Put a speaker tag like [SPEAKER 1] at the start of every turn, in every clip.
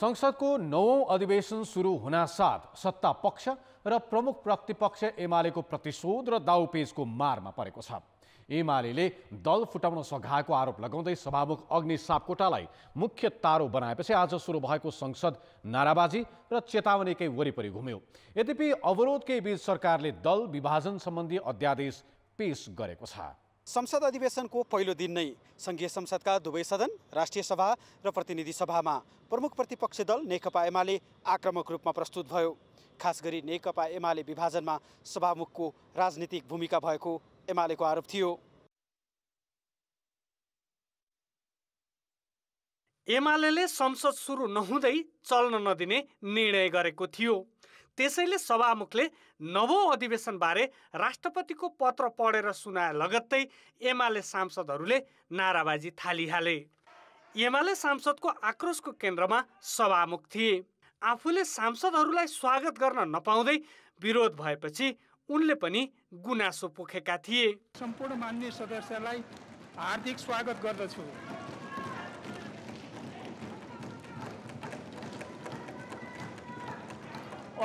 [SPEAKER 1] संसदको नवौं अधिवेशन सुरु हुनासाथ सत्ता पक्ष र प्रमुख प्रतिपक्ष एमालेको प्रतिशोध र दाउपेजको मारमा परेको छ एमाले दल फुटाउन सघाएको आरोप लगाउँदै सभामुख अग्नि सापकोटालाई मुख्य तारो बनाएपछि आज सुरु भएको संसद नाराबाजी र चेतावनीकै वरिपरि घुम्यो यद्यपि अवरोधकै बीच सरकारले दल विभाजन सम्बन्धी अध्यादेश पेश गरेको छ संसद अधिवेशनको पहिलो दिन नै सङ्घीय संसदका दुवै सदन राष्ट्रिय सभा र प्रतिनिधि सभामा प्रमुख प्रतिपक्षी दल नेकपा एमाले आक्रामक रूपमा प्रस्तुत भयो खास गरी नेकपा एमाले विभाजनमा सभामुखको राजनीतिक भूमिका भएको एमालेको आरोप थियो एमाले संसद सुरु नहुँदै
[SPEAKER 2] चल्न नदिने निर्णय गरेको थियो त्यसैले सभामुखले नवौँ अधिवेशनबारे राष्ट्रपतिको पत्र पढेर सुनाए लगत्तै एमाले सांसदहरूले नाराबाजी थालिहाले एमाले सांसदको आक्रोशको केन्द्रमा सभामुख थिए आफूले सांसदहरूलाई स्वागत गर्न नपाउँदै विरोध भएपछि उनले पनि गुनासो पोखेका थिए सम्पूर्ण मान्य सदस्यलाई हार्दिक स्वागत गर्दछु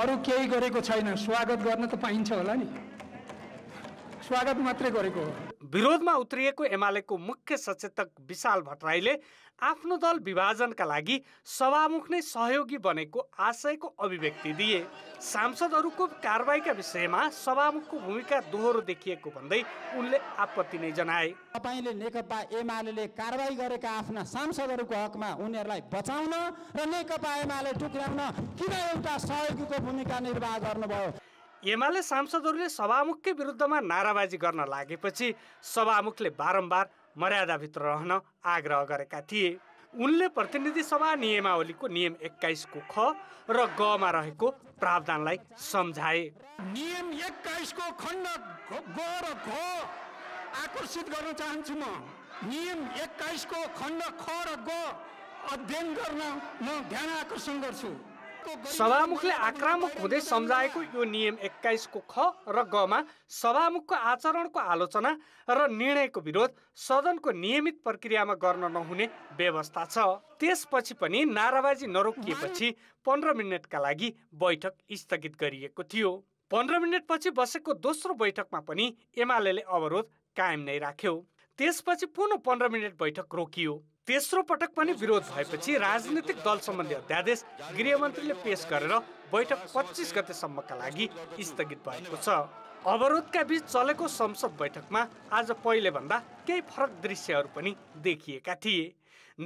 [SPEAKER 2] अरू केही गरेको छैन स्वागत गर्न त पाइन्छ होला नि स्वागत मात्रै गरेको हो विरोधमा उत्रिएको एमालेको मुख्य सचेतक विशाल भट्टराईले आफ्नो दल विभाजनका लागि सभामुख नै सहयोगी बनेको आशयको अभिव्यक्ति दिए सांसदहरूको कारवाहीका विषयमा सभामुखको भूमिका दोहोरो देखिएको भन्दै उनले आपत्ति नै जनाए तपाईँले नेकपा एमाले कारवाही गरेका आफ्ना सांसदहरूको हकमा उनीहरूलाई बचाउन र नेकपा एमाले टुक्राउन किन एउटा सहयोगीको भूमिका निर्वाह गर्नुभयो एमाले सांसदहरूले सभामुखकै विरुद्धमा नाराबाजी गर्न लागेपछि सभामुखले बारम्बार मर्यादाभित्र रहन आग्रह गरेका थिए उनले प्रतिनिधि सभा नियमावलीको नियम एक्काइसको ख र गमा रहेको प्रावधानलाई सम्झाए नियम एक्काइसको खण्ड ग र ख आकर्षित गर्न चाहन्छु म नियम एक्काइसको खण्ड ख र ग अध्ययन गर्न म ध्यान आकर्षण गर्छु सभामुखले आक्रामक हुँदै सम्झाएको यो नियम एक्काइसको ख र गमा सभामुखको आचरणको आलोचना र निर्णयको विरोध सदनको नियमित प्रक्रियामा गर्न नहुने व्यवस्था छ त्यसपछि पनि नाराबाजी नरोकिएपछि पन्ध्र मिनटका लागि बैठक स्थगित गरिएको थियो पन्ध्र मिनटपछि बसेको दोस्रो बैठकमा पनि एमाले अवरोध कायम नै राख्यो त्यसपछि पुनः पन्ध्र मिनट बैठक रोकियो तेस्रो पटक पनि विरोध भएपछि राजनीतिक दल सम्बन्धी अध्यादेश गृहमन्त्रीले पेश गरेर बैठक पच्चिस गतेसम्मका लागि स्थगित भएको छ अवरोधका बीच चलेको संसद बैठकमा आज पहिले भन्दा केही फरक दृश्यहरू पनि देखिएका थिए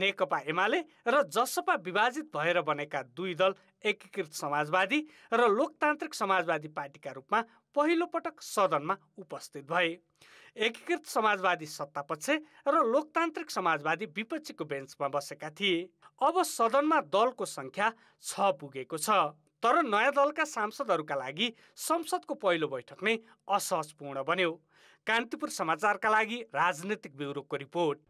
[SPEAKER 2] नेकपा एमाले र जसपा विभाजित भएर बनेका दुई दल एकीकृत समाजवादी र लोकतान्त्रिक समाजवादी पार्टीका रूपमा पहिलो पटक सदनमा उपस्थित भए एकीकृत समाजवादी सत्तापक्ष र लोकतान्त्रिक समाजवादी विपक्षीको बेन्चमा बसेका थिए अब सदनमा दलको सङ्ख्या छ पुगेको छ तर नयाँ दलका सांसदहरूका लागि संसदको पहिलो बैठक नै असहजपूर्ण बन्यो कान्तिपुर समाचारका लागि राजनैतिक ब्युरोको
[SPEAKER 1] रिपोर्ट